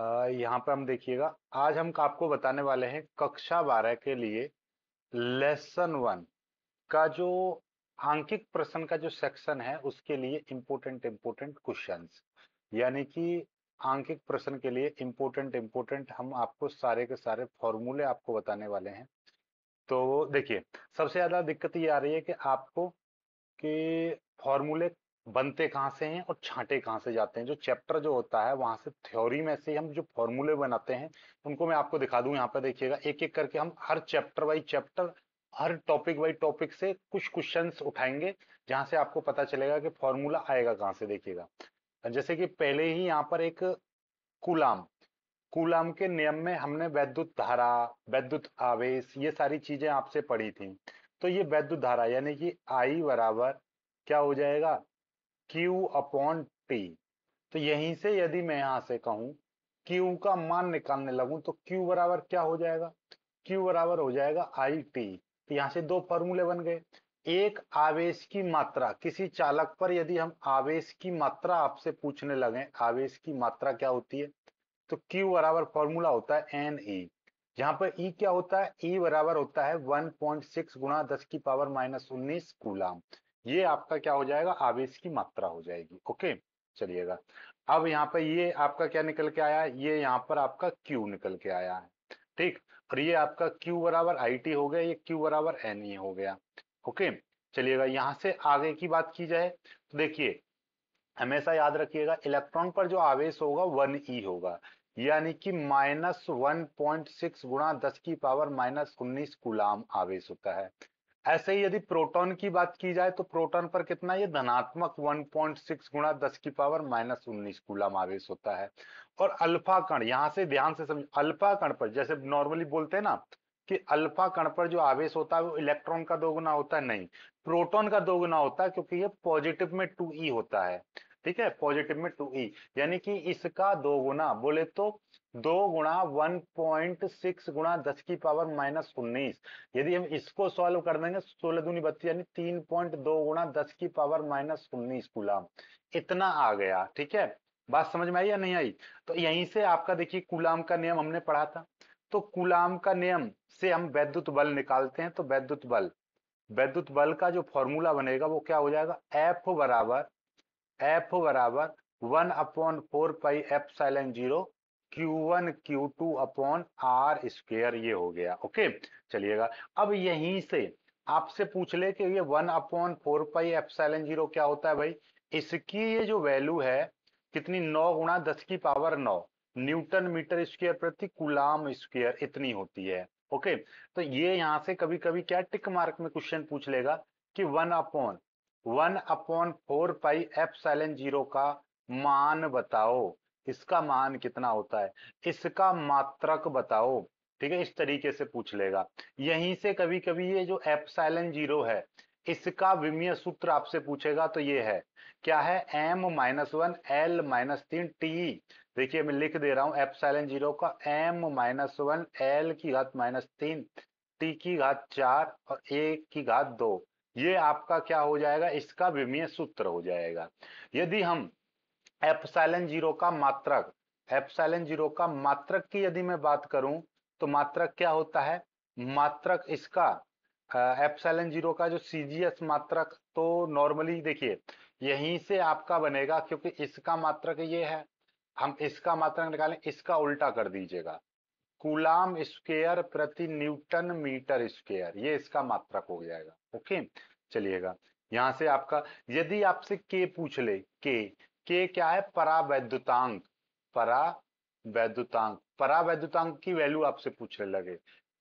यहाँ पे हम देखिएगा आज हम आपको बताने वाले हैं कक्षा बारह के लिए लेसन वन का जो आंकिक प्रश्न का जो सेक्शन है उसके लिए इम्पोर्टेंट इम्पोर्टेंट क्वेश्चन यानी कि आंकिक प्रश्न के लिए इम्पोर्टेंट इम्पोर्टेंट हम आपको सारे के सारे फॉर्मूले आपको बताने वाले हैं तो देखिए सबसे ज्यादा दिक्कत ये आ रही है कि आपको कि फॉर्मूले बनते कहाँ से हैं और छांटे कहाँ से जाते हैं जो चैप्टर जो होता है वहां से थ्योरी में से हम जो फॉर्मूले बनाते हैं उनको मैं आपको दिखा दूं यहाँ पर देखिएगा एक एक करके हम हर चैप्टर बाई चैप्टर हर टॉपिक बाई टॉपिक से कुछ क्वेश्चन उठाएंगे जहां से आपको पता चलेगा कि फॉर्मूला आएगा कहाँ से देखिएगा जैसे कि पहले ही यहाँ पर एक कुलाम कुलाम के नियम में हमने वैद्युत धारा वैद्युत आवेश ये सारी चीजें आपसे पढ़ी थी तो ये वैद्युत धारा यानी कि आई बराबर क्या हो जाएगा Q अपॉन T तो यहीं से यदि मैं यहां से कहूं Q का मान निकालने लगूं तो Q बराबर क्या हो जाएगा Q बराबर हो जाएगा आई टी तो यहां से दो फॉर्मूले बन गए एक आवेश की मात्रा किसी चालक पर यदि हम आवेश की मात्रा आपसे पूछने लगे आवेश की मात्रा क्या होती है तो Q बराबर फॉर्मूला होता है एन ई e। यहां पर E क्या होता है E बराबर होता है 1.6 पॉइंट गुणा दस की पावर माइनस उन्नीस कूलाम ये आपका क्या हो जाएगा आवेश की मात्रा हो जाएगी ओके चलिएगा अब यहाँ पर ये आपका क्या निकल के आया ये यहाँ पर आपका क्यू निकल के आया है ठीक और ये आपका Q बराबर आई टी हो गया ये Q बराबर एन ई e हो गया ओके चलिएगा यहाँ से आगे की बात की जाए तो देखिए हमेशा याद रखिएगा इलेक्ट्रॉन पर जो आवेश होगा वन ई e होगा यानी कि माइनस वन पॉइंट सिक्स गुणा दस की पावर माइनस उन्नीस गुलाम आवेश होता है ऐसे ही यदि प्रोटॉन की बात की जाए तो प्रोटॉन पर कितना ये धनात्मक 1.6 गुणा दस की पावर माइनस उन्नीस गुलाम आवेश होता है और अल्फा कण यहाँ से ध्यान से समझ अल्फा कण पर जैसे नॉर्मली बोलते हैं ना कि अल्फा कण पर जो आवेश होता है वो इलेक्ट्रॉन का दोगुना होता है नहीं प्रोटॉन का दोगुना होता है क्योंकि ये पॉजिटिव में टू ई e होता है ठीक है पॉजिटिव में टू ई e, यानी कि इसका दो गुना बोले तो दो गुणा वन पॉइंट सिक्स गुणा दस की पावर माइनस उन्नीस यदि हम इसको सॉल्व कर देंगे सोलह दूनी बत्तीस यानी तीन पॉइंट दो गुणा दस की पावर माइनस उन्नीस गुलाम इतना आ गया ठीक है बात समझ में आई या नहीं आई तो यहीं से आपका देखिए कुलाम का नियम हमने पढ़ा था तो कुलाम का नियम से हम वैद्युत बल निकालते हैं तो वैद्युत बल वैद्युत बल का जो फॉर्मूला बनेगा वो क्या हो जाएगा एफ बराबर एफ बराबर one upon four pi epsilon zero Q one Q two upon R square ये हो गया ओके चलिएगा अब यहीं से आपसे पूछ ले कि ये one upon four pi epsilon zero क्या होता है भाई इसकी ये जो वैल्यू है कितनी नौ गुणा दस की पावर नौ न्यूटन मीटर स्क्वेयर प्रति कुलाम स्क्वेयर इतनी होती है ओके तो ये यहां से कभी कभी क्या टिक मार्क में क्वेश्चन पूछ लेगा कि one upon one upon four pi epsilon zero का मान बताओ इसका मान कितना होता है इसका मात्रक बताओ ठीक है इस तरीके से पूछ लेगा यहीं से कभी कभी ये जो एफ साइलेंट जीरो है इसका विमीय सूत्र आपसे पूछेगा तो ये है क्या है M minus one L minus तीन टी देखिए मैं लिख दे रहा हूं एफ साइलेंट जीरो का एम माइनस वन एल की घात माइनस तीन टी की घात चार और ए की घात दो ये आपका क्या हो जाएगा इसका विमीय सूत्र हो जाएगा यदि हम एप्सैलन जीरो का मात्रक एप्सैलन जीरो का मात्रक की यदि मैं बात करूं तो मात्रक क्या होता है मात्रक इसका एप्सैलन जीरो का जो सीजीएस मात्रक तो नॉर्मली देखिए यहीं से आपका बनेगा क्योंकि इसका मात्रक ये है हम इसका मात्रक निकालें इसका उल्टा कर दीजिएगा कुलाम स्क्वेयर प्रति न्यूटन मीटर स्क्वेयर ये इसका मात्रक हो जाएगा ओके चलिएगा यहां से आपका यदि आपसे के पूछ ले के के क्या है परावैद्युतांक परावैद्युतांक परावैद्युतांक की वैल्यू आपसे पूछने लगे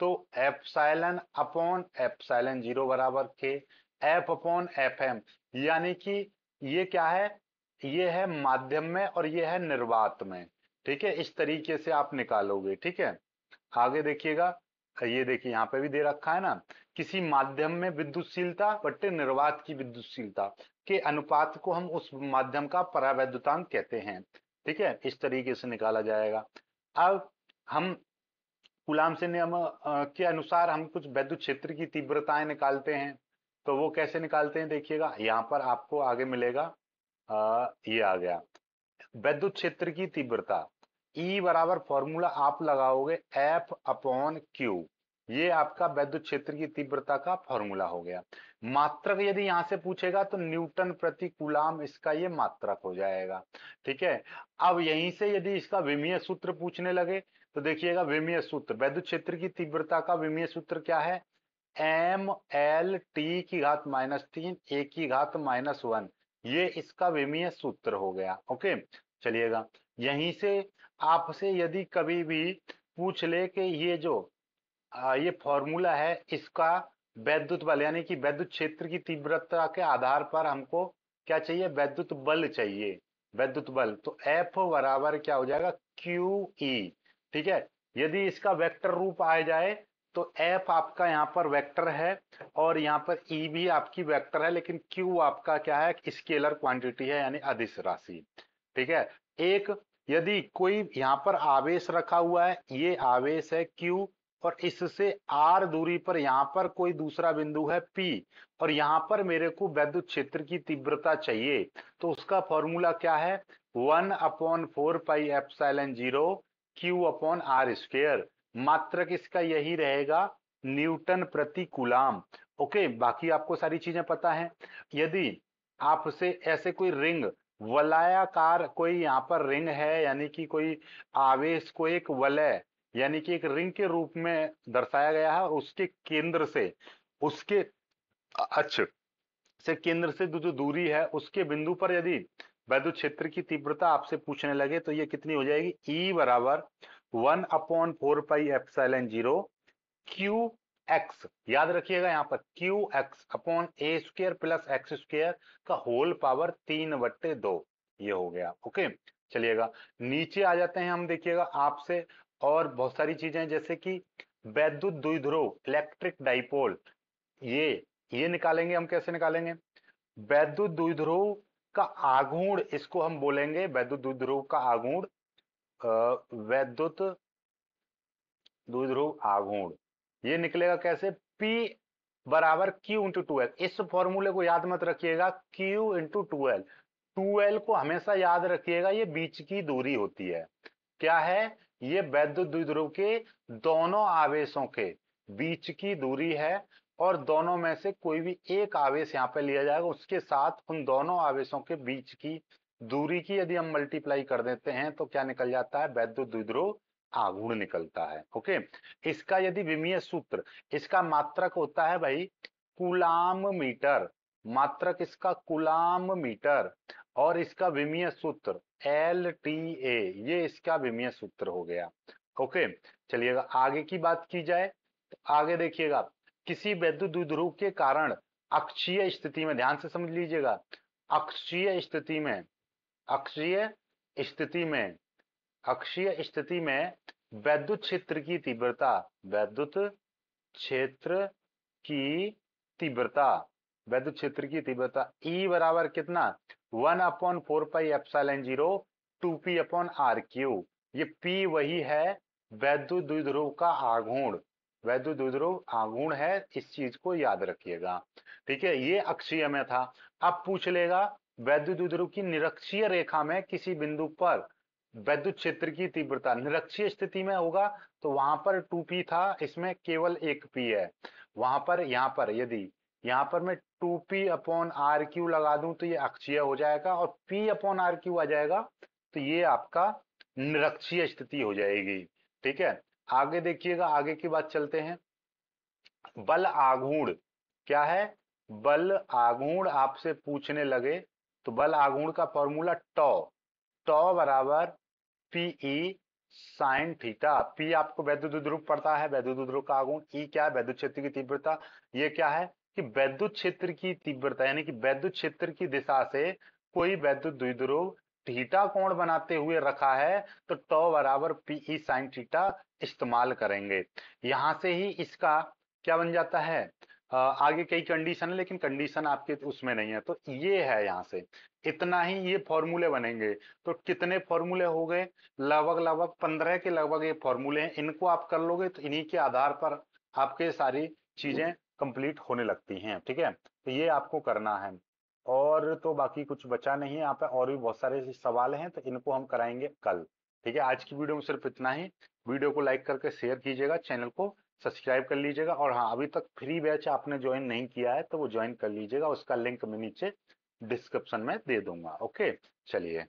तो एप्साइलन अपॉन साइलन जीरो बराबर के एफ अपॉन एफ एम यानी कि ये क्या है ये है माध्यम में और ये है निर्वात में ठीक है इस तरीके से आप निकालोगे ठीक है आगे देखिएगा ये देखिए यहाँ पे भी दे रखा है ना किसी माध्यम में विद्युतशीलता बट्टे निर्वात की विद्युतशीलता के अनुपात को हम उस माध्यम का परावैद्युतांक कहते हैं ठीक है इस तरीके से निकाला जाएगा अब हम गुलाम से नियम के अनुसार हम कुछ वैद्युत क्षेत्र की तीव्रताएं निकालते हैं तो वो कैसे निकालते हैं देखिएगा यहाँ पर आपको आगे मिलेगा आ, ये आ गया वैद्युत क्षेत्र की तीव्रता E बराबर फॉर्मूला आप लगाओगे F अपॉन Q ये आपका वैद्युत क्षेत्र की तीव्रता का फॉर्मूला हो गया मात्रक यदि यहां से पूछेगा तो न्यूटन प्रति कुलाम इसका ये मात्रक हो जाएगा ठीक है अब यहीं से यदि इसका विमीय सूत्र पूछने लगे तो देखिएगा विमीय सूत्र वैद्युत क्षेत्र की तीव्रता का विमीय सूत्र क्या है एम एल टी की घात माइनस तीन ए की घात माइनस वन ये इसका विमीय सूत्र हो गया ओके चलिएगा यहीं से आपसे यदि कभी भी पूछ ले कि ये जो आ, ये फॉर्मूला है इसका वैद्युत बल यानी कि वैद्युत क्षेत्र की तीव्रता के आधार पर हमको क्या चाहिए वैद्युत बल चाहिए वैद्युत बल तो एफ बराबर क्या हो जाएगा क्यू ई e। ठीक है यदि इसका वेक्टर रूप आ जाए तो एफ आपका यहाँ पर वेक्टर है और यहाँ पर ई e भी आपकी वेक्टर है लेकिन क्यू आपका क्या है स्केलर क्वांटिटी है यानी अधिस राशि ठीक है एक यदि कोई यहां पर आवेश रखा हुआ है ये आवेश है Q और इससे R दूरी पर यहां पर कोई दूसरा बिंदु है P और यहां पर मेरे को वैद्युत क्षेत्र की तीव्रता चाहिए तो उसका फॉर्मूला क्या है one upon four pi epsilon zero Q upon R square मात्र इसका यही रहेगा न्यूटन प्रति कुलाम ओके बाकी आपको सारी चीजें पता है यदि आपसे ऐसे कोई रिंग वलयाकार कोई यहाँ पर रिंग है यानी कि कोई आवेश को एक वलय यानी कि एक रिंग के रूप में दर्शाया गया है उसके केंद्र से उसके अक्ष से केंद्र से जो दूरी है उसके बिंदु पर यदि वैद्युत क्षेत्र की तीव्रता आपसे पूछने लगे तो ये कितनी हो जाएगी ई e बराबर वन अपॉन फोर पाई एफ एप्साइलन जीरो क्यू एक्स याद रखिएगा यहाँ पर Q X upon A square plus X square का होल पावर तीन बट्टे दो ये हो गया ओके चलिएगा नीचे आ जाते हैं हम देखिएगा आपसे और बहुत सारी चीजें जैसे कि वैद्युत द्विध्रुव इलेक्ट्रिक डाइपोल ये ये निकालेंगे हम कैसे निकालेंगे वैद्युत द्विध्रुव का आघूण इसको हम बोलेंगे वैद्युत द्विध्रुव का आघूण वैद्युत द्विध्रो आघूर्ण ये निकलेगा कैसे P बराबर Q इंटू टूएल इस फॉर्मूले को याद मत रखिएगा Q इंटू टूएल टूएल को हमेशा याद रखिएगा ये बीच की दूरी होती है क्या है ये वैद्य द्विध्रुव के दोनों आवेशों के बीच की दूरी है और दोनों में से कोई भी एक आवेश यहाँ पे लिया जाएगा उसके साथ उन दोनों आवेशों के बीच की दूरी की यदि हम मल्टीप्लाई कर देते हैं तो क्या निकल जाता है वैद्युत द्विध्रुव आगुण निकलता है ओके इसका यदि विमीय सूत्र इसका मात्रक होता है भाई कुलाम मीटर मात्रक इसका कुलाम मीटर और इसका विमीय सूत्र एल टी ए ये इसका विमीय सूत्र हो गया ओके चलिएगा आगे की बात की जाए तो आगे देखिएगा किसी वैद्युत ध्रुव के कारण अक्षीय स्थिति में ध्यान से समझ लीजिएगा अक्षीय स्थिति में अक्षीय स्थिति में अक्षीय स्थिति में वैद्युत क्षेत्र की तीव्रता वैद्युत क्षेत्र की तीव्रता वैद्युत क्षेत्र की तीव्रता E बराबर कितना one upon four pi N zero two P upon R cube ये P वही है वैद्युत द्विध्रुव का आघूर्ण वैद्युत द्विध्रुव आघूर्ण है इस चीज को याद रखिएगा ठीक है ये अक्षीय में था अब पूछ लेगा वैद्युत द्विध्रुव की निरक्षीय रेखा में किसी बिंदु पर वैद्युत क्षेत्र की तीव्रता निरक्षीय स्थिति में होगा तो वहां पर टू पी था इसमें केवल एक पी है वहां पर यहाँ पर यदि यहाँ पर मैं two P upon R cube लगा दूं तो ये अक्षीय हो जाएगा और पी अपॉन आर क्यू आ जाएगा तो ये आपका निरक्षीय स्थिति हो जाएगी ठीक है आगे देखिएगा आगे की बात चलते हैं बल आघूर्ण क्या है बल आघूर्ण आपसे पूछने लगे तो बल आघूर्ण का फॉर्मूला टॉ टॉ बराबर पी साइन थीटा पी आपको वैद्युत ध्रुव पड़ता है वैद्युत ध्रुव का आगुण ई e क्या है वैद्युत क्षेत्र की तीव्रता ये क्या है कि वैद्युत क्षेत्र की तीव्रता यानी कि वैद्युत क्षेत्र की दिशा से कोई वैद्युत द्विध्रुव थीटा कोण बनाते हुए रखा है तो टॉ तो बराबर पीई साइन थीटा इस्तेमाल करेंगे यहां से ही इसका क्या बन जाता है आगे कई कंडीशन है लेकिन कंडीशन आपके उसमें नहीं है तो ये है यहाँ से इतना ही ये फॉर्मूले बनेंगे तो कितने फॉर्मूले हो गए लगभग लगभग पंद्रह के लगभग ये फॉर्मूले हैं इनको आप कर लोगे तो इन्हीं के आधार पर आपके सारी चीजें कंप्लीट होने लगती हैं ठीक है तो ये आपको करना है और तो बाकी कुछ बचा नहीं है यहाँ पे और भी बहुत सारे सवाल हैं तो इनको हम कराएंगे कल ठीक है आज की वीडियो में सिर्फ इतना ही वीडियो को लाइक करके शेयर कीजिएगा चैनल को सब्सक्राइब कर लीजिएगा और हाँ अभी तक फ्री बैच आपने ज्वाइन नहीं किया है तो वो ज्वाइन कर लीजिएगा उसका लिंक मैं नीचे डिस्क्रिप्शन में दे दूंगा ओके चलिए